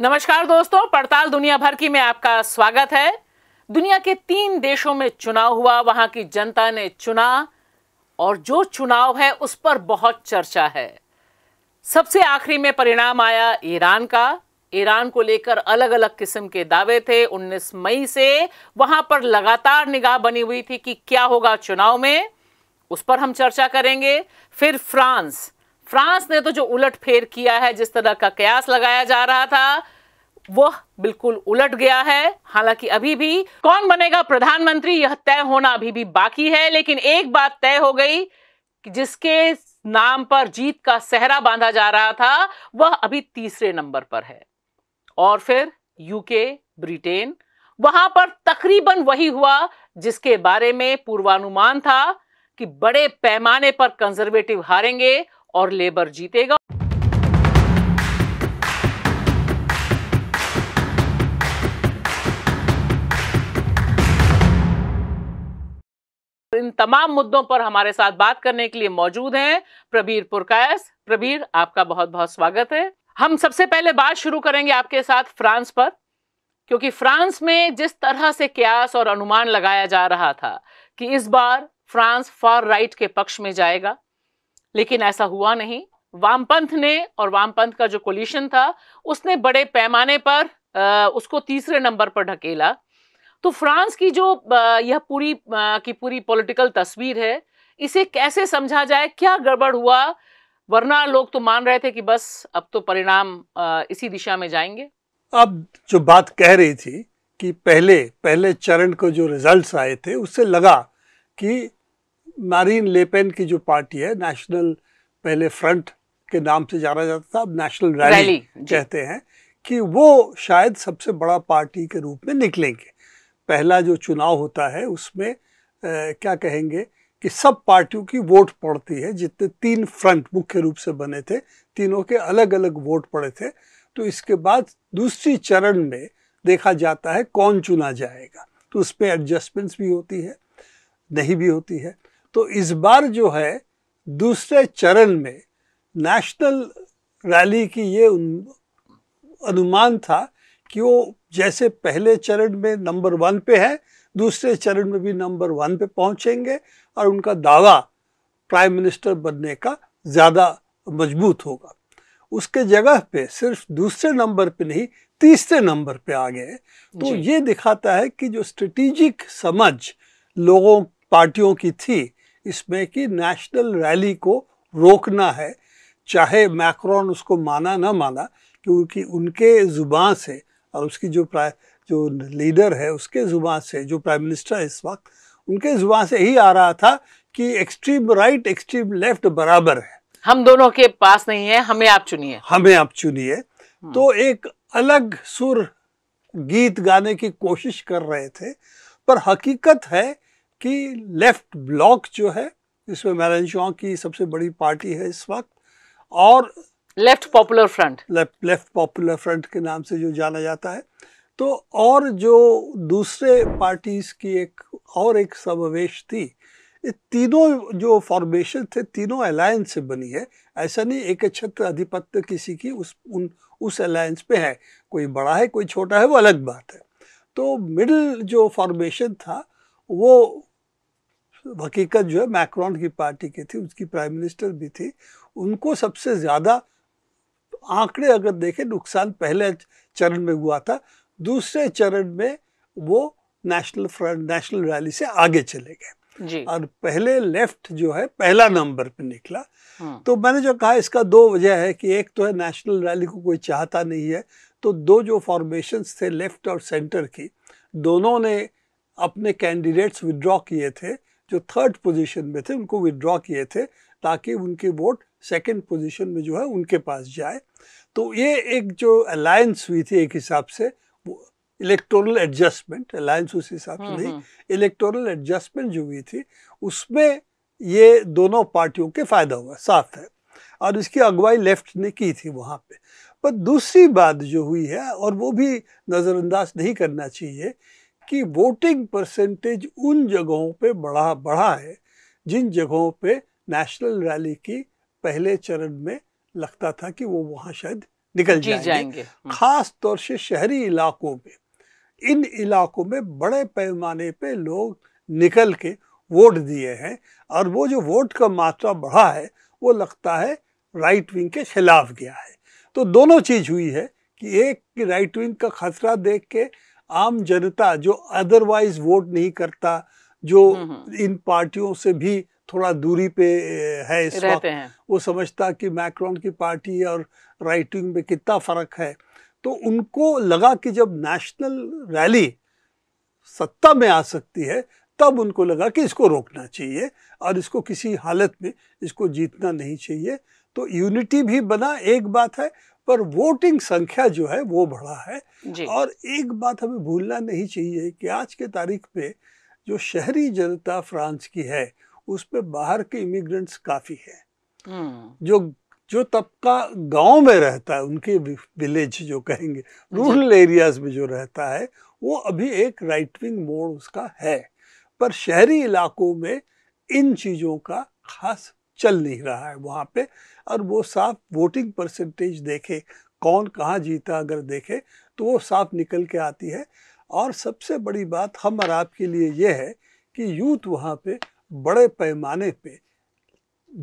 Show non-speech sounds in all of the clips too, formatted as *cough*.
नमस्कार दोस्तों पड़ताल दुनिया भर की में आपका स्वागत है दुनिया के तीन देशों में चुनाव हुआ वहां की जनता ने चुना और जो चुनाव है उस पर बहुत चर्चा है सबसे आखिरी में परिणाम आया ईरान का ईरान को लेकर अलग अलग किस्म के दावे थे 19 मई से वहां पर लगातार निगाह बनी हुई थी कि क्या होगा चुनाव में उस पर हम चर्चा करेंगे फिर फ्रांस फ्रांस ने तो जो उलट फेर किया है जिस तरह का कयास लगाया जा रहा था वह बिल्कुल उलट गया है हालांकि अभी भी कौन बनेगा प्रधानमंत्री यह तय होना अभी भी बाकी है लेकिन एक बात तय हो गई कि जिसके नाम पर जीत का सहरा बांधा जा रहा था वह अभी तीसरे नंबर पर है और फिर यूके ब्रिटेन वहां पर तकरीबन वही हुआ जिसके बारे में पूर्वानुमान था कि बड़े पैमाने पर कंजर्वेटिव हारेंगे और लेबर जीतेगा इन तमाम मुद्दों पर हमारे साथ बात करने के लिए मौजूद हैं प्रबीर पुरकायस प्रबीर आपका बहुत बहुत स्वागत है हम सबसे पहले बात शुरू करेंगे आपके साथ फ्रांस पर क्योंकि फ्रांस में जिस तरह से क्यास और अनुमान लगाया जा रहा था कि इस बार फ्रांस फॉर राइट के पक्ष में जाएगा लेकिन ऐसा हुआ नहीं वामपंथ ने और वामपंथ का जो कोलिशन था उसने बड़े पैमाने पर उसको तीसरे नंबर पर ढकेला तो फ्रांस की जो यह पूरी की पूरी पॉलिटिकल तस्वीर है इसे कैसे समझा जाए क्या गड़बड़ हुआ वरना लोग तो मान रहे थे कि बस अब तो परिणाम इसी दिशा में जाएंगे अब जो बात कह रही थी कि पहले पहले चरण को जो रिजल्ट्स आए थे उससे लगा कि मारीन लेपेन की जो पार्टी है नेशनल पहले फ्रंट के नाम से जाना जाता था अब नेशनल रैली कहते हैं कि वो शायद सबसे बड़ा पार्टी के रूप में निकलेंगे पहला जो चुनाव होता है उसमें आ, क्या कहेंगे कि सब पार्टियों की वोट पड़ती है जितने तीन फ्रंट मुख्य रूप से बने थे तीनों के अलग अलग वोट पड़े थे तो इसके बाद दूसरी चरण में देखा जाता है कौन चुना जाएगा तो उस पर एडजस्टमेंट्स भी होती है नहीं भी होती है तो इस बार जो है दूसरे चरण में नेशनल रैली की ये अनुमान था कि वो जैसे पहले चरण में नंबर वन पे है दूसरे चरण में भी नंबर वन पे पहुंचेंगे और उनका दावा प्राइम मिनिस्टर बनने का ज़्यादा मजबूत होगा उसके जगह पे सिर्फ दूसरे नंबर पे नहीं तीसरे नंबर पे आ गए तो ये दिखाता है कि जो स्ट्रेटिजिक समझ लोगों पार्टियों की थी इसमें कि नेशनल रैली को रोकना है चाहे मैक्रोन उसको माना ना माना क्योंकि उनके ज़ुबान से और उसकी जो जो लीडर है उसके ज़ुबान से जो प्राइम मिनिस्टर है इस वक्त उनके ज़ुबान से ही आ रहा था कि एक्सट्रीम राइट एक्सट्रीम लेफ्ट बराबर है हम दोनों के पास नहीं है हमें आप चुनिए हमें आप चुनिए हम्म। तो एक अलग सुर गीत गाने की कोशिश कर रहे थे पर हकीकत है कि लेफ्ट ब्लॉक जो है जिसमें मैलेंजॉन की सबसे बड़ी पार्टी है इस वक्त और left popular front left left popular front के नाम से जो जाना जाता है तो और जो दूसरे पार्टीज की एक और एक समावेश थी तीनों जो फॉर्मेशन थे तीनों अलायंस से बनी है ऐसा नहीं एक छत्र अधिपत्य किसी की उस उन उस अलायंस पे है कोई बड़ा है कोई छोटा है वो अलग बात है तो मिडिल जो फॉर्मेशन था वो हकीकत जो है मैक्रॉन की पार्टी की थी उसकी प्राइम मिनिस्टर भी थी उनको सबसे ज़्यादा आंकड़े अगर देखें नुकसान पहले चरण में हुआ था दूसरे चरण में वो नेशनल फ्रंट नेशनल रैली से आगे चले गए और पहले लेफ्ट जो है पहला नंबर पे निकला हाँ। तो मैंने जो कहा इसका दो वजह है कि एक तो है नेशनल रैली को कोई चाहता नहीं है तो दो जो फॉर्मेशंस थे लेफ्ट और सेंटर की दोनों ने अपने कैंडिडेट्स विड्रॉ किए थे जो थर्ड पोजीशन में थे उनको विदड्रॉ किए थे ताकि उनके वोट सेकंड पोजीशन में जो है उनके पास जाए तो ये एक जो अलायंस हुई थी एक हिसाब से वो इलेक्टोरल एडजस्टमेंट अलायंस उस हिसाब से हम्म, नहीं इलेक्टोरल हम्म। एडजस्टमेंट जो हुई थी उसमें ये दोनों पार्टियों के फायदा हुआ साफ है और इसकी अगुवाई लेफ्ट ने की थी वहाँ पर दूसरी बात जो हुई है और वो भी नज़रअंदाज नहीं करना चाहिए कि वोटिंग परसेंटेज उन जगहों पे बढ़ा बढ़ा है जिन जगहों पे नेशनल रैली की पहले चरण में लगता था कि वो वहाँ शायद निकल जाएंगे, जाएंगे। हम्म। खास तौर से शहरी इलाकों में इन इलाकों में बड़े पैमाने पे लोग निकल के वोट दिए हैं और वो जो वोट का मात्रा बढ़ा है वो लगता है राइट विंग के खिलाफ गया है तो दोनों चीज़ हुई है कि एक राइट विंग का खतरा देख के आम जनता जो अदरवाइज वोट नहीं करता जो हम्म, हम्म। इन पार्टियों से भी थोड़ा दूरी पे है इस वक्त वो समझता कि मैक्रॉन की पार्टी और राइटिंग में कितना फर्क है तो उनको लगा कि जब नेशनल रैली सत्ता में आ सकती है तब उनको लगा कि इसको रोकना चाहिए और इसको किसी हालत में इसको जीतना नहीं चाहिए तो यूनिटी भी बना एक बात है पर वोटिंग संख्या जो है वो बढ़ा है और एक बात हमें भूलना नहीं चाहिए कि आज के तारीख में जो शहरी जनता फ्रांस की है पर बाहर के इमिग्रेंट्स काफ़ी है हम्म। जो जो तबका गांव में रहता है उनके विलेज जो कहेंगे रूरल एरियाज में जो रहता है वो अभी एक राइट विंग मोड़ उसका है पर शहरी इलाकों में इन चीज़ों का खास चल नहीं रहा है वहाँ पे और वो साफ वोटिंग परसेंटेज देखे कौन कहाँ जीता अगर देखे तो वो साफ निकल के आती है और सबसे बड़ी बात हम और आपके लिए ये है कि यूथ वहाँ पे बड़े पैमाने पे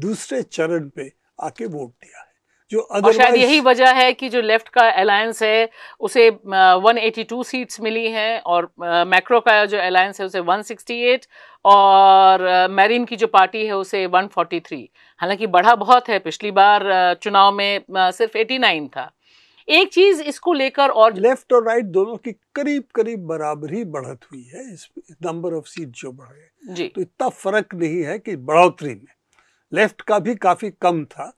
दूसरे चरण पे आके वोट दिया है जो और शायद यही वजह है कि जो लेफ्ट का अलायंस है उसे 182 सीट्स मिली हैं और मैक्रो का जो अलायंस है उसे 168 और मैरिन की जो पार्टी है उसे 143 हालांकि बढ़ा बहुत है पिछली बार चुनाव में सिर्फ 89 था एक चीज इसको लेकर और लेफ्ट और राइट दोनों की करीब करीब बराबरी बढ़त हुई है इस नंबर ऑफ सीट जो बढ़े तो इतना फर्क नहीं है कि बढ़ोतरी में लेफ्ट का भी काफी कम था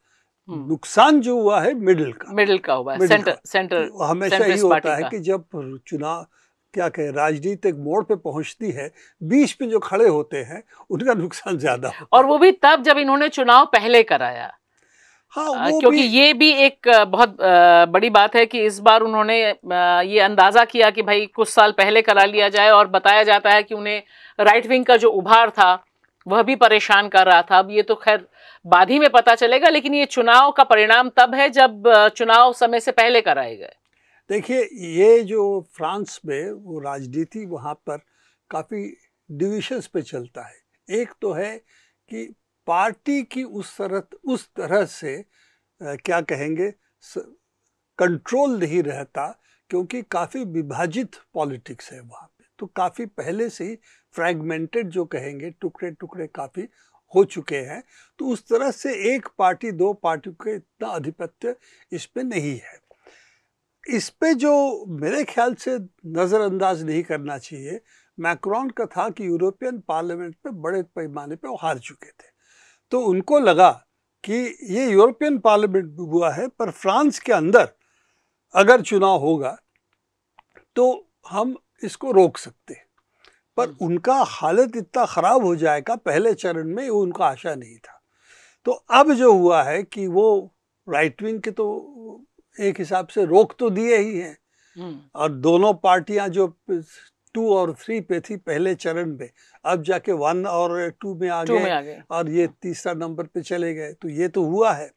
हम्म। नुकसान जो हुआ है मिडिल का मिडिल का हुआ है सेंटर सेंटर तो हमेशा ही होता है कि जब चुनाव क्या कहे राजनीति एक मोड़ पे पहुंचती है बीच में जो खड़े होते हैं उनका नुकसान ज्यादा और वो भी तब जब इन्होंने चुनाव पहले कराया हाँ, वो क्योंकि भी... ये भी एक बहुत बड़ी बात है कि इस बार उन्होंने ये अंदाजा किया कि भाई कुछ साल पहले करा लिया जाए और बताया जाता है कि उन्हें राइट विंग का जो उभार था वह भी परेशान कर रहा था अब ये तो खैर बाद ही में पता चलेगा लेकिन ये चुनाव का परिणाम तब है जब चुनाव समय से पहले कराए गए देखिए ये जो फ्रांस में वो राजनीति वहाँ पर काफ़ी डिविशंस पे चलता है एक तो है कि पार्टी की उस तरह उस तरह से आ, क्या कहेंगे कंट्रोल नहीं रहता क्योंकि काफ़ी विभाजित पॉलिटिक्स है वहाँ पे तो काफ़ी पहले से ही फ्रैगमेंटेड जो कहेंगे टुकड़े टुकड़े काफ़ी हो चुके हैं तो उस तरह से एक पार्टी दो पार्टी के इतना आधिपत्य इस पर नहीं है इस पे जो मेरे ख्याल से नज़रअंदाज नहीं करना चाहिए मैक्रॉन का था कि यूरोपियन पार्लियामेंट में बड़े पैमाने पे वो हार चुके थे तो उनको लगा कि ये यूरोपियन पार्लियामेंट हुआ है पर फ्रांस के अंदर अगर चुनाव होगा तो हम इसको रोक सकते हैं पर हम्म। उनका हालत इतना ख़राब हो जाएगा पहले चरण में वो उनका आशा नहीं था तो अब जो हुआ है कि वो राइट विंग के तो एक हिसाब से रोक तो दिए ही हैं हम्म। और दोनों पार्टियां जो टू और थ्री पे थी पहले चरण में अब जाके वन और टू में आ गए और ये हाँ। तीसरा नंबर पे चले गए तो ये तो हुआ है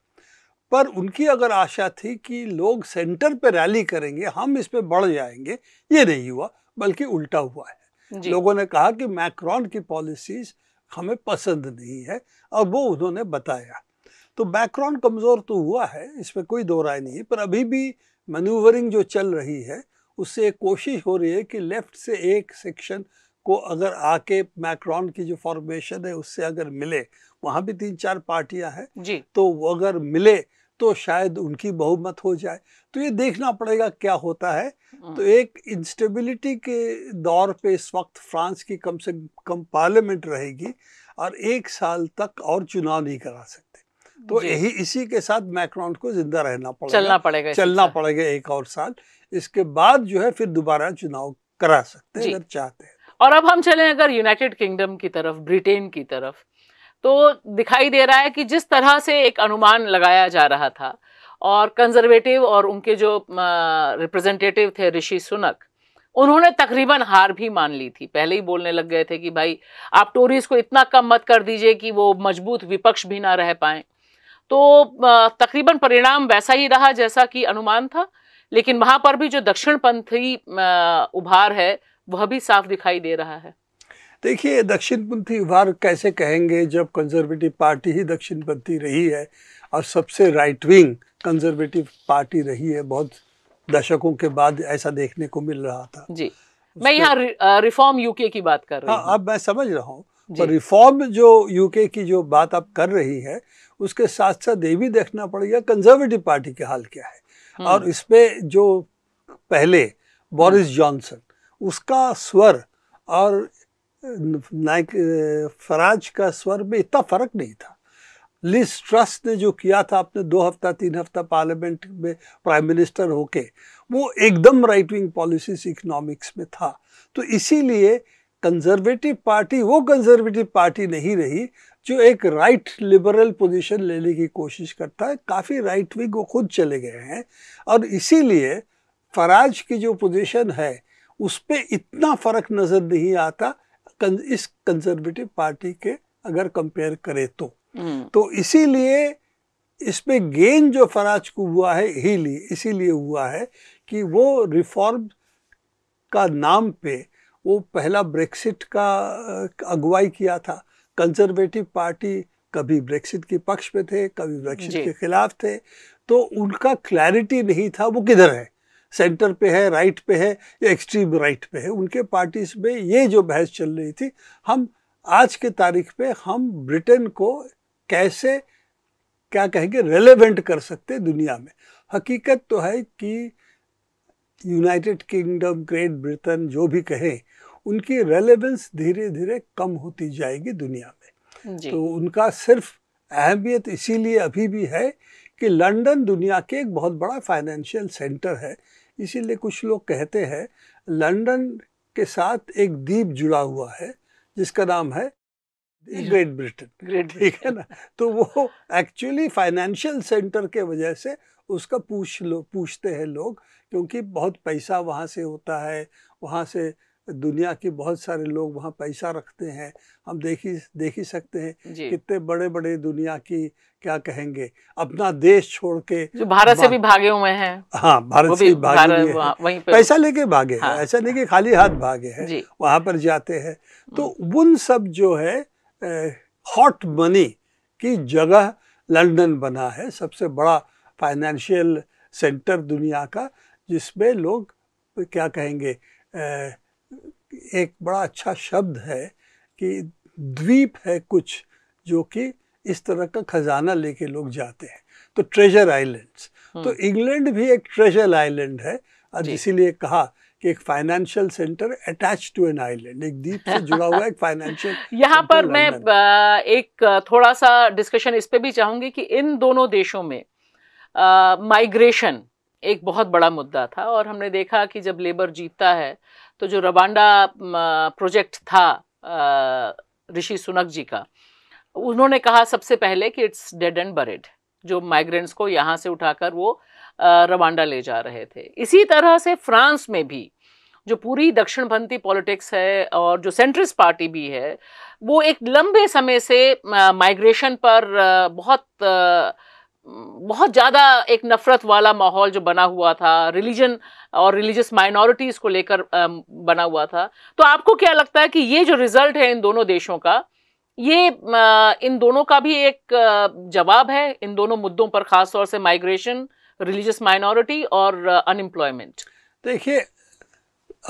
पर उनकी अगर आशा थी कि लोग सेंटर पे रैली करेंगे हम इस पे बढ़ जाएंगे ये नहीं हुआ बल्कि उल्टा हुआ है लोगों ने कहा कि मैक्रॉन की पॉलिसीज हमें पसंद नहीं है और वो उन्होंने बताया तो मैक्रॉन कमज़ोर तो हुआ है इसमें कोई दो राय नहीं है पर अभी भी मनूवरिंग जो चल रही है उससे कोशिश हो रही है कि लेफ्ट से एक सेक्शन को अगर आके मैक्रॉन की जो फॉर्मेशन है उससे अगर मिले वहाँ भी तीन चार पार्टियां हैं तो अगर मिले तो शायद उनकी बहुमत हो जाए तो ये देखना पड़ेगा क्या होता है हाँ। तो एक इंस्टेबिलिटी के दौर पे इस वक्त फ्रांस की कम से कम पार्लियामेंट रहेगी और एक साल तक और चुनाव नहीं करा सकते तो यही इसी के साथ मैक्रोन को जिंदा रहना पड़ेगा चलना पड़ेगा चलना पड़ेगा एक और साल इसके बाद जो है फिर दोबारा चुनाव करा सकते हैं अगर चाहते हैं और अब हम चलें अगर यूनाइटेड किंगडम की तरफ ब्रिटेन की तरफ तो दिखाई दे रहा है कि जिस तरह से एक अनुमान लगाया जा रहा था और कंजर्वेटिव और उनके जो रिप्रेजेंटेटिव थे ऋषि सुनक उन्होंने तकरीबन हार भी मान ली थी पहले ही बोलने लग गए थे कि भाई आप टोरीज को इतना कम मत कर दीजिए कि वो मजबूत विपक्ष भी ना रह पाए तो तकरीबन परिणाम वैसा ही रहा जैसा कि अनुमान था लेकिन वहाँ पर भी जो दक्षिण पंथी उभार है वह भी साफ दिखाई दे रहा है देखिए दक्षिणपंथी वार कैसे कहेंगे जब कंजर्वेटिव पार्टी ही दक्षिणपंथी रही है और सबसे राइट विंग कंजर्वेटिव पार्टी रही है बहुत दशकों के बाद ऐसा देखने को मिल रहा था जी मैं यहाँ रिफॉर्म यूके की बात कर रही हाँ, हूँ अब मैं समझ रहा हूँ पर रिफॉर्म जो यूके की जो बात आप कर रही है उसके साथ साथ ये भी देखना पड़ेगा कंजर्वेटिव पार्टी का हाल क्या है हम्म। और इसमें जो पहले बोरिस जॉनसन हम्म। उसका स्वर और नायक फराज का स्वर में इतना फ़र्क नहीं था लिस ट्रस्ट ने जो किया था अपने दो हफ्ता तीन हफ्ता पार्लियामेंट में प्राइम मिनिस्टर होके वो एकदम राइट विंग पॉलिसीज इकोनॉमिक्स में था तो इसीलिए कंजर्वेटिव पार्टी वो कंजर्वेटिव पार्टी नहीं रही जो एक राइट लिबरल पोजीशन लेने की कोशिश करता है काफ़ी राइट विंग वो खुद चले गए हैं और इसीलिए फराज की जो पोजीशन है उस पर इतना फ़र्क नज़र नहीं आता इस कंजर्वेटिव पार्टी के अगर कंपेयर करें तो हम्म। तो इसीलिए इसमें गेन जो फराज को हुआ है ही इसीलिए हुआ है कि वो रिफॉर्म का नाम पे वो पहला ब्रेक्सिट का अगुवाई किया था कंजर्वेटिव पार्टी कभी ब्रेक्सिट के पक्ष में थे कभी ब्रेक्सिट के खिलाफ थे तो उनका क्लैरिटी नहीं था वो किधर है सेंटर पे है राइट पे है या एक्सट्रीम राइट पे है उनके पार्टीज में ये जो बहस चल रही थी हम आज के तारीख पे हम ब्रिटेन को कैसे क्या कहेंगे रेलेवेंट कर सकते दुनिया में हकीकत तो है कि यूनाइटेड किंगडम ग्रेट ब्रिटेन जो भी कहें उनकी रेलेवेंस धीरे धीरे कम होती जाएगी दुनिया में तो उनका सिर्फ अहमियत इसीलिए अभी भी है कि लंदन दुनिया के एक बहुत बड़ा फाइनेंशियल सेंटर है इसीलिए कुछ लोग कहते हैं लंदन के साथ एक द्वीप जुड़ा हुआ है जिसका नाम है ग्रेट ब्रिटेन ग्रेट ठीक है ना तो वो एक्चुअली फाइनेंशियल सेंटर के वजह से उसका पूछ लो पूछते हैं लोग क्योंकि बहुत पैसा वहाँ से होता है वहाँ से दुनिया के बहुत सारे लोग वहाँ पैसा रखते हैं हम देख ही देख ही सकते हैं कितने बड़े बड़े दुनिया की क्या कहेंगे अपना देश छोड़ के जो भारत से भी भागे हुए हैं हाँ भारत से भी भागे हुए हैं पैसा लेके भागे हैं हाँ। ऐसा नहीं कि खाली हाथ भागे हैं वहाँ पर जाते हैं तो हम्म। उन सब जो है हॉट मनी की जगह लंदन बना है सबसे बड़ा फाइनेंशियल सेंटर दुनिया का जिसमें लोग क्या कहेंगे एक बड़ा अच्छा शब्द है कि द्वीप है कुछ जो कि इस तरह का खजाना लेके लोग जाते हैं तो ट्रेजर हम्म। आइलैंड्स तो इंग्लैंड भी एक ट्रेजर आइलैंड है और इसीलिए कहा कि एक financial centre attach to an island एक द्वीप से जुड़ा हुआ एक फाइनेंशियल *laughs* यहाँ पर मैं एक थोड़ा सा डिस्कशन इस पे भी चाहूंगी कि इन दोनों देशों में माइग्रेशन uh, एक बहुत बड़ा मुद्दा था और हमने देखा कि जब लेबर जीतता है तो जो रवांडा प्रोजेक्ट था ऋषि सुनक जी का उन्होंने कहा सबसे पहले कि इट्स डेड एंड बरेड जो माइग्रेंट्स को यहाँ से उठाकर वो रवांडा ले जा रहे थे इसी तरह से फ्रांस में भी जो पूरी दक्षिणपंथी पॉलिटिक्स है और जो सेंट्रिस्ट पार्टी भी है वो एक लंबे समय से माइग्रेशन पर बहुत बहुत ज़्यादा एक नफ़रत वाला माहौल जो बना हुआ था रिलीजन और रिलीजियस माइनॉरिटीज़ को लेकर बना हुआ था तो आपको क्या लगता है कि ये जो रिज़ल्ट है इन दोनों देशों का ये इन दोनों का भी एक जवाब है इन दोनों मुद्दों पर ख़ास तौर से माइग्रेशन रिलीजियस माइनॉरिटी और अनएम्प्लॉयमेंट देखिए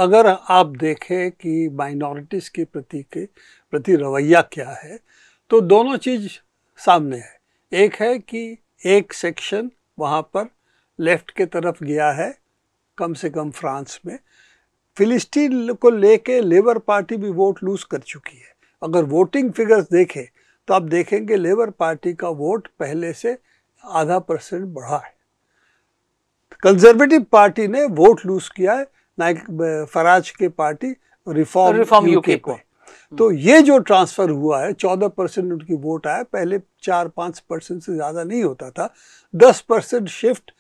अगर आप देखें कि माइनॉरिटीज़ के प्रति के प्रति रवैया क्या है तो दोनों चीज़ सामने है एक है कि एक सेक्शन वहाँ पर लेफ्ट के तरफ गया है कम से कम फ्रांस में फिलिस्टीन को लेके लेबर पार्टी भी वोट लूज कर चुकी है अगर वोटिंग फिगर्स देखें तो आप देखेंगे लेबर पार्टी का वोट पहले से आधा परसेंट बढ़ा है कंजर्वेटिव पार्टी ने वोट लूज किया है नाइक फराज के party reform reform UK, UK को तो ये जो ट्रांसफ़र हुआ है चौदह परसेंट उनकी वोट आया पहले चार पाँच परसेंट से ज़्यादा नहीं होता था दस परसेंट शिफ्ट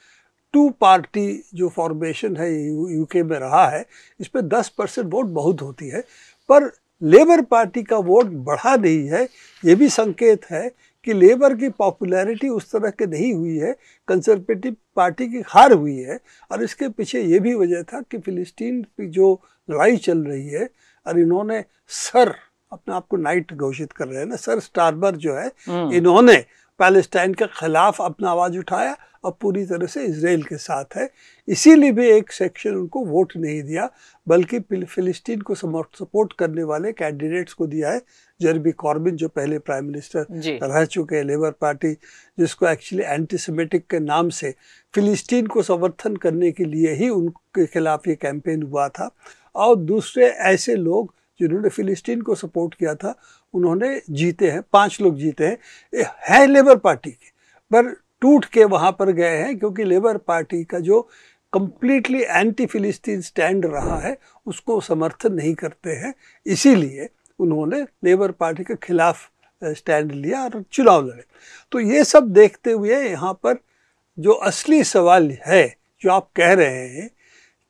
टू पार्टी जो फॉर्मेशन है यूके में रहा है इस पर दस परसेंट वोट बहुत होती है पर लेबर पार्टी का वोट बढ़ा नहीं है ये भी संकेत है कि लेबर की पॉपुलैरिटी उस तरह के नहीं हुई है कंजर्वेटिव पार्टी की हार हुई है और इसके पीछे ये भी वजह था कि फिलिस्तीन की जो लड़ाई चल रही है और इन्होंने सर अपने आप को नाइट घोषित कर रहे हैं ना सर स्टारबर जो है हम्म। इन्होंने पैलेस्टाइन के खिलाफ अपना आवाज़ उठाया और पूरी तरह से इसराइल के साथ है इसीलिए भी एक सेक्शन उनको वोट नहीं दिया बल्कि फिलिस्तीन को सपोर्ट करने वाले कैंडिडेट्स को दिया है जरबी कॉर्बिन जो पहले प्राइम मिनिस्टर रह चुके हैं लेबर पार्टी जिसको एक्चुअली एंटीसेमेटिक के नाम से फिलिस्तीन को समर्थन करने के लिए ही उनके खिलाफ ये कैंपेन हुआ था और दूसरे ऐसे लोग जिन्होंने फिलिस्तीन को सपोर्ट किया था उन्होंने जीते हैं पांच लोग जीते हैं है लेबर पार्टी के पर टूट के वहाँ पर गए हैं क्योंकि लेबर पार्टी का जो कम्प्लीटली एंटी फिलिस्तीन स्टैंड रहा है उसको समर्थन नहीं करते हैं इसीलिए उन्होंने लेबर पार्टी के खिलाफ स्टैंड लिया और चुनाव लड़े तो ये सब देखते हुए यहाँ पर जो असली सवाल है जो आप कह रहे हैं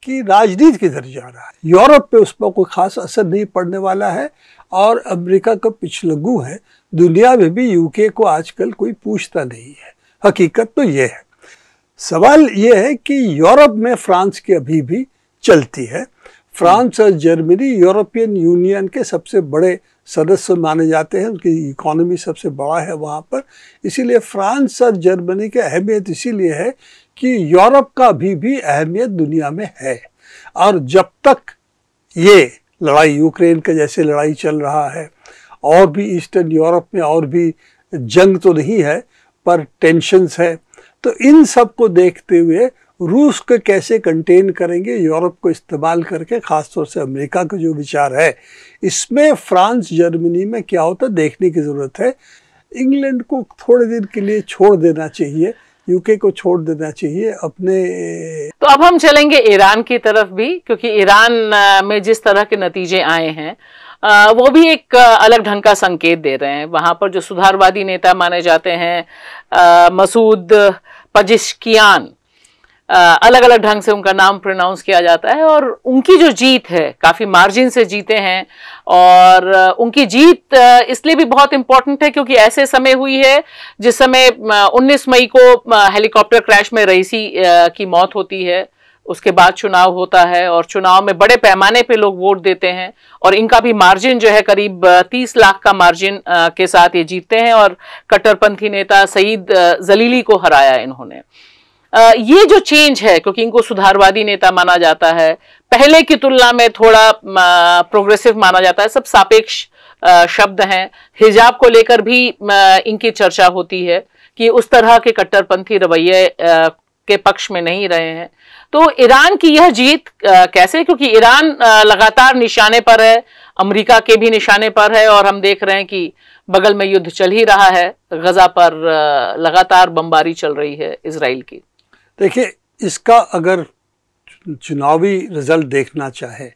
कि राजनीति किधर जा रहा है यूरोप पे उस पर कोई खास असर नहीं पड़ने वाला है और अमेरिका का पिछलगू है दुनिया में भी यूके को आजकल कोई पूछता नहीं है हकीकत तो यह है सवाल यह है कि यूरोप में फ्रांस की अभी भी चलती है फ्रांस और जर्मनी यूरोपियन यूनियन के सबसे बड़े सदस्य माने जाते हैं उनकी इकोनॉमी सबसे बड़ा है वहाँ पर इसीलिए फ्रांस और जर्मनी की अहमियत इसीलिए है कि यूरोप का भी भी अहमियत दुनिया में है और जब तक ये लड़ाई यूक्रेन का जैसे लड़ाई चल रहा है और भी ईस्टर्न यूरोप में और भी जंग तो नहीं है पर टेंशन्स है तो इन सब को देखते हुए रूस को कैसे कंटेन करेंगे यूरोप को इस्तेमाल करके ख़ासतौर से अमेरिका का जो विचार है इसमें फ्रांस जर्मनी में क्या होता देखने की ज़रूरत है इंग्लैंड को थोड़े दिन के लिए छोड़ देना चाहिए यूके को छोड़ देना चाहिए अपने तो अब हम चलेंगे ईरान की तरफ भी क्योंकि ईरान में जिस तरह के नतीजे आए हैं वो भी एक अलग ढंग का संकेत दे रहे हैं वहाँ पर जो सुधारवादी नेता माने जाते हैं मसूद पजिशकियान अलग अलग ढंग से उनका नाम प्रोनाउंस किया जाता है और उनकी जो जीत है काफ़ी मार्जिन से जीते हैं और उनकी जीत इसलिए भी बहुत इंपॉर्टेंट है क्योंकि ऐसे समय हुई है जिस समय 19 मई को हेलीकॉप्टर क्रैश में रईसी की मौत होती है उसके बाद चुनाव होता है और चुनाव में बड़े पैमाने पे लोग वोट देते हैं और इनका भी मार्जिन जो है करीब 30 लाख का मार्जिन के साथ ये जीतते हैं और कट्टरपंथी नेता सईद जलीली को हराया इन्होंने ये जो चेंज है क्योंकि इनको सुधारवादी नेता माना जाता है पहले की तुलना में थोड़ा प्रोग्रेसिव माना जाता है सब सापेक्ष शब्द हैं हिजाब को लेकर भी इनकी चर्चा होती है कि उस तरह के कट्टरपंथी रवैये के पक्ष में नहीं रहे हैं तो ईरान की यह जीत कैसे क्योंकि ईरान लगातार निशाने पर है अमेरिका के भी निशाने पर है और हम देख रहे हैं कि बगल में युद्ध चल ही रहा है गजा पर लगातार बमबारी चल रही है इसराइल की देखिए इसका अगर चुनावी रिज़ल्ट देखना चाहे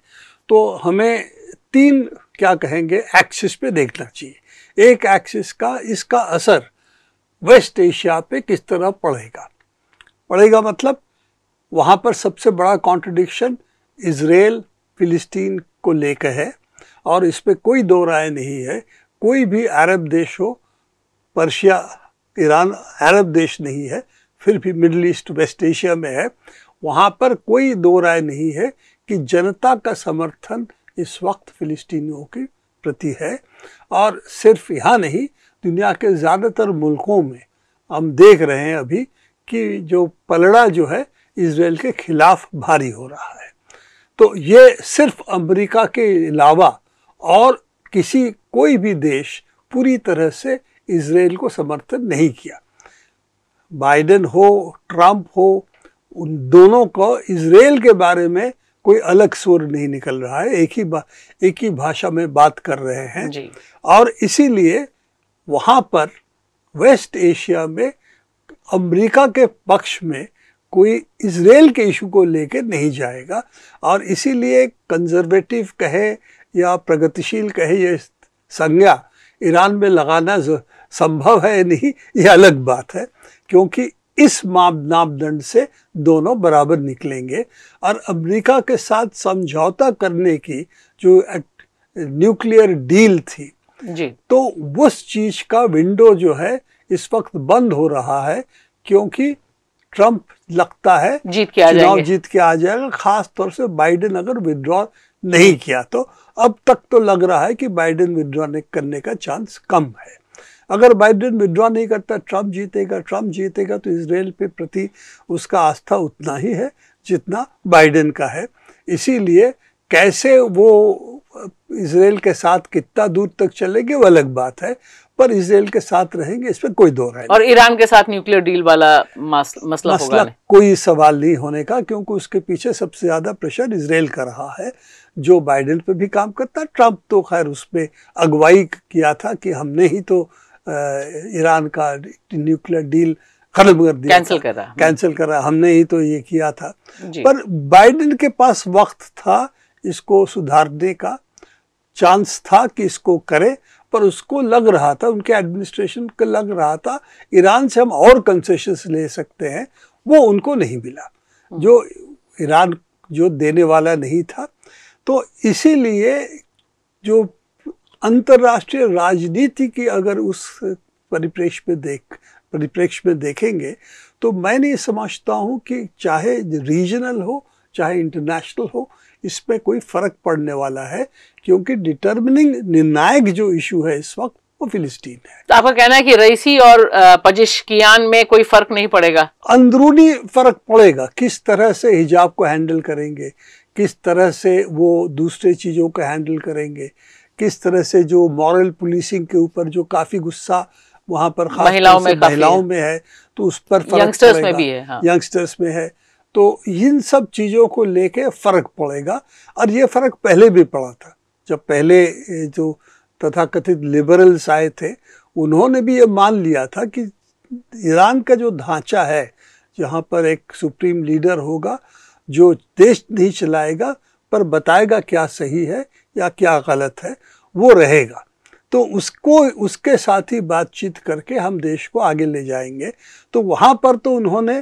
तो हमें तीन क्या कहेंगे एक्सिस पे देखना चाहिए एक एक्सिस का इसका असर वेस्ट एशिया पे किस तरह पड़ेगा पड़ेगा मतलब वहाँ पर सबसे बड़ा कॉन्ट्रडिक्शन इसराइल फिलिस्तीन को लेकर है और इस पर कोई दो राय नहीं है कोई भी अरब देश हो पर्शिया ईरान अरब देश नहीं है फिर भी मिडल ईस्ट वेस्ट एशिया में है वहाँ पर कोई दो राय नहीं है कि जनता का समर्थन इस वक्त फिलिस्तीनियों के प्रति है और सिर्फ यहाँ नहीं दुनिया के ज़्यादातर मुल्कों में हम देख रहे हैं अभी कि जो पलड़ा जो है इसराइल के खिलाफ भारी हो रहा है तो ये सिर्फ अमेरिका के अलावा और किसी कोई भी देश पूरी तरह से इसराइल को समर्थन नहीं किया बाइडेन हो ट्रंप हो उन दोनों को इसराइल के बारे में कोई अलग सुर नहीं निकल रहा है एक ही एक ही भाषा में बात कर रहे हैं और इसीलिए वहाँ पर वेस्ट एशिया में अमेरिका के पक्ष में कोई इसराइल के इशू को लेकर नहीं जाएगा और इसीलिए कंजर्वेटिव कहे या प्रगतिशील कहे ये संज्ञा ईरान में लगाना संभव है नहीं ये अलग बात है क्योंकि इस माप मापदंड से दोनों बराबर निकलेंगे और अमेरिका के साथ समझौता करने की जो न्यूक्लियर डील थी जी। तो उस चीज का विंडो जो है इस वक्त बंद हो रहा है क्योंकि ट्रंप लगता है जीत के आ चुनाव जीत के आ जाएगा खास तौर से बाइडेन अगर विद्रॉ नहीं किया तो अब तक तो लग रहा है कि बाइडेन विद्रॉ करने का चांस कम है अगर बाइडेन विड्रॉ नहीं करता ट्रंप जीतेगा ट्रंप जीतेगा तो इसराइल पे प्रति उसका आस्था उतना ही है जितना बाइडेन का है इसीलिए कैसे वो इसराइल के साथ कितना दूर तक चलेगी वो अलग बात है पर इसराइल के साथ रहेंगे इस पर कोई दो राय और ईरान के साथ न्यूक्लियर डील वाला मसला मसला कोई सवाल नहीं होने का क्योंकि उसके पीछे सबसे ज़्यादा प्रेशर इसराइल का रहा है जो बाइडेन पे भी काम करता ट्रंप तो खैर उस पर अगुवाई किया था कि हमने ही तो ईरान का न्यूक्लियर डील खत्म कर दिया कैंसिल कर रहा कैंसिल करा हमने ही तो ये किया था पर बाइडेन के पास वक्त था इसको सुधारने का चांस था कि इसको करे पर उसको लग रहा था उनके एडमिनिस्ट्रेशन को लग रहा था ईरान से हम और कंसेशन ले सकते हैं वो उनको नहीं मिला हम्म। जो ईरान जो देने वाला नहीं था तो इसीलिए जो अंतर्राष्ट्रीय राजनीति की अगर उस परिप्रेक्ष्य में देख परिप्रेक्ष्य में देखेंगे तो मैं नहीं समझता हूँ कि चाहे रीजनल हो चाहे इंटरनेशनल हो इसमें कोई फ़र्क पड़ने वाला है क्योंकि डिटर्मिनिंग निर्णायक जो इशू है इस वक्त वो फिलिस्तीन है तो आपका कहना है कि रईसी और पजिशकियान में कोई फ़र्क नहीं पड़ेगा अंदरूनी फ़र्क पड़ेगा किस तरह से हिजाब को हैंडल करेंगे किस तरह से वो दूसरे चीज़ों को हैंडल करेंगे किस तरह से जो मॉरल पुलिसिंग के ऊपर जो काफ़ी गुस्सा वहाँ पर महिलाओं में महिलाओं में है तो उस पर यंगस्टर्स में भी है हाँ। यंगस्टर्स में है तो इन सब चीज़ों को लेके फ़र्क पड़ेगा और ये फ़र्क पहले भी पड़ा था जब पहले जो तथाकथित लिबरल्स आए थे उन्होंने भी ये मान लिया था कि ईरान का जो ढांचा है जहाँ पर एक सुप्रीम लीडर होगा जो देश नहीं चलाएगा पर बताएगा क्या सही है या क्या गलत है वो रहेगा तो उसको उसके साथ ही बातचीत करके हम देश को आगे ले जाएंगे तो वहाँ पर तो उन्होंने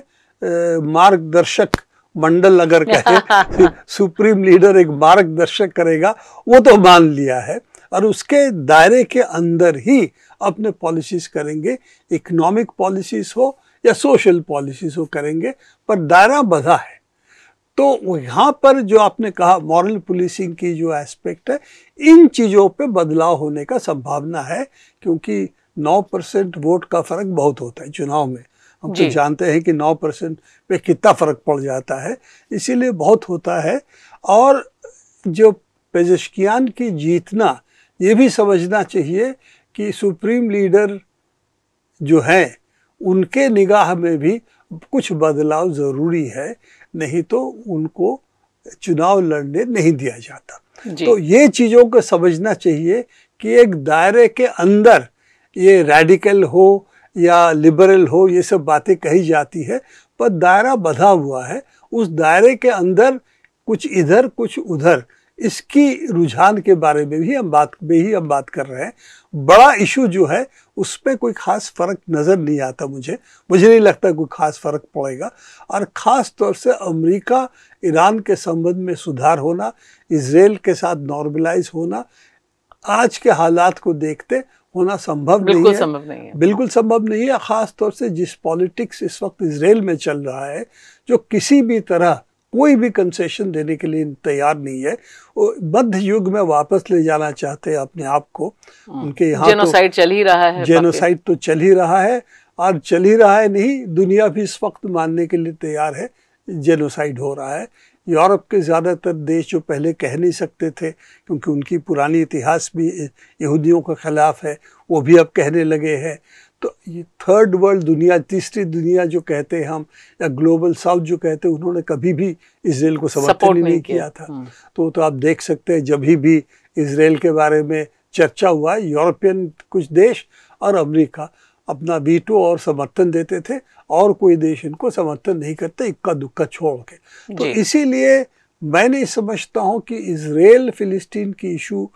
मार्गदर्शक मंडल अगर कहे *laughs* सुप्रीम लीडर एक मार्गदर्शक करेगा वो तो मान लिया है और उसके दायरे के अंदर ही अपने पॉलिसीज करेंगे इकोनॉमिक पॉलिसीज हो या सोशल पॉलिसीज हो करेंगे पर दायरा बधा है तो यहाँ पर जो आपने कहा मॉरल पुलिसिंग की जो एस्पेक्ट है इन चीज़ों पे बदलाव होने का संभावना है क्योंकि 9 परसेंट वोट का फर्क बहुत होता है चुनाव में हम तो जानते हैं कि 9 परसेंट पे कितना फर्क पड़ जाता है इसीलिए बहुत होता है और जो पेजश्कियान की जीतना ये भी समझना चाहिए कि सुप्रीम लीडर जो हैं उनके निगाह में भी कुछ बदलाव ज़रूरी है नहीं तो उनको चुनाव लड़ने नहीं दिया जाता तो ये चीज़ों को समझना चाहिए कि एक दायरे के अंदर ये रेडिकल हो या लिबरल हो ये सब बातें कही जाती है पर दायरा बधा हुआ है उस दायरे के अंदर कुछ इधर कुछ उधर इसकी रुझान के बारे में भी हम बात में ही हम बात कर रहे हैं बड़ा इशू जो है उसमें कोई ख़ास फ़र्क नज़र नहीं आता मुझे मुझे नहीं लगता कोई ख़ास फ़र्क पड़ेगा और ख़ास तौर से अमेरिका ईरान के संबंध में सुधार होना इसराइल के साथ नॉर्मलाइज होना आज के हालात को देखते होना संभव नहीं संभव नहीं है बिल्कुल संभव नहीं है ख़ास तौर से जिस पॉलिटिक्स इस वक्त इसराइल में चल रहा है जो किसी भी तरह कोई भी कंसेशन देने के लिए तैयार नहीं है वो मध्य युग में वापस ले जाना चाहते हैं अपने आप को हाँ। उनके यहाँ जेनोसाइड तो, चल ही रहा है जेनोसाइड तो चल ही रहा है और चल ही रहा है नहीं दुनिया भी इस वक्त मानने के लिए तैयार है जेनोसाइड हो रहा है यूरोप के ज़्यादातर देश जो पहले कह नहीं सकते थे क्योंकि उनकी पुरानी इतिहास भी यहूदियों के ख़िलाफ़ है वो भी अब कहने लगे हैं तो ये थर्ड वर्ल्ड दुनिया तीसरी दुनिया जो कहते हैं हम या ग्लोबल साउथ जो कहते हैं उन्होंने कभी भी इसराइल को समर्थन नहीं, नहीं किया था हम्म। तो तो आप देख सकते हैं जब भी इसराइल के बारे में चर्चा हुआ है यूरोपियन कुछ देश और अमेरिका अपना वीटो और समर्थन देते थे और कोई देश इनको समर्थन नहीं करते इक्का दुक्का छोड़ के तो इसीलिए मैं नहीं समझता हूँ कि इसराइल फिलिस्तीन की इशू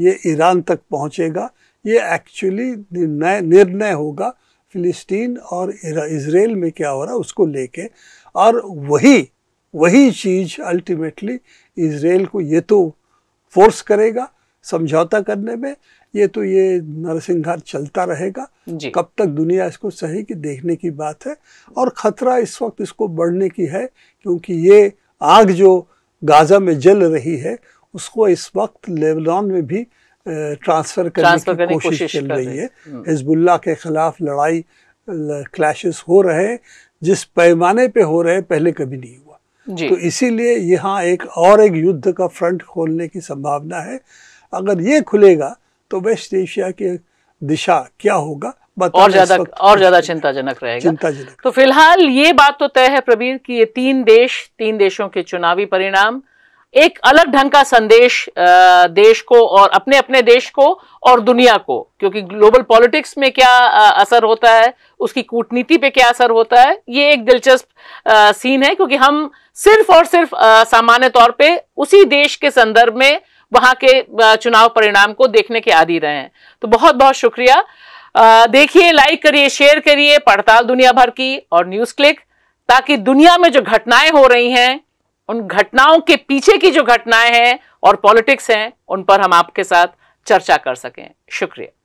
ये ईरान तक पहुँचेगा ये एक्चुअली निर्णय होगा फिलिस्तीन और इसराइल में क्या हो रहा है उसको लेके और वही वही चीज़ अल्टीमेटली इसराइल को ये तो फोर्स करेगा समझौता करने में ये तो ये नरसिंहार चलता रहेगा कब तक दुनिया इसको सही कि देखने की बात है और ख़तरा इस वक्त इसको बढ़ने की है क्योंकि ये आग जो गाज़ा में जल रही है उसको इस वक्त लेबनान में भी ट्रांसफ़र करने की करने कोशिश, कोशिश चल रही है हाँ। हिजबुल्ला के ख़िलाफ़ लड़ाई क्लैशेस हो रहे जिस पैमाने पे हो रहे पहले कभी नहीं हुआ तो इसीलिए यहाँ एक और एक युद्ध का फ्रंट खोलने की संभावना है अगर ये खुलेगा तो वेस्ट एशिया की दिशा क्या होगा और ज्यादा और ज्यादा चिंताजनक रहेगा चिंताजनक तो फिलहाल ये बात तो तय है प्रवीर कि ये तीन देश तीन देशों के चुनावी परिणाम एक अलग ढंग का संदेश देश को और अपने अपने देश को और दुनिया को क्योंकि ग्लोबल पॉलिटिक्स में क्या असर होता है उसकी कूटनीति पे क्या असर होता है ये एक दिलचस्प सीन है क्योंकि हम सिर्फ और सिर्फ सामान्य तौर पे उसी देश के संदर्भ में वहां के चुनाव परिणाम को देखने के आदि रहे हैं तो बहुत बहुत शुक्रिया देखिए लाइक करिए शेयर करिए पड़ताल दुनिया भर की और न्यूज क्लिक ताकि दुनिया में जो घटनाएं हो रही हैं उन घटनाओं के पीछे की जो घटनाएं हैं और पॉलिटिक्स हैं उन पर हम आपके साथ चर्चा कर सकें शुक्रिया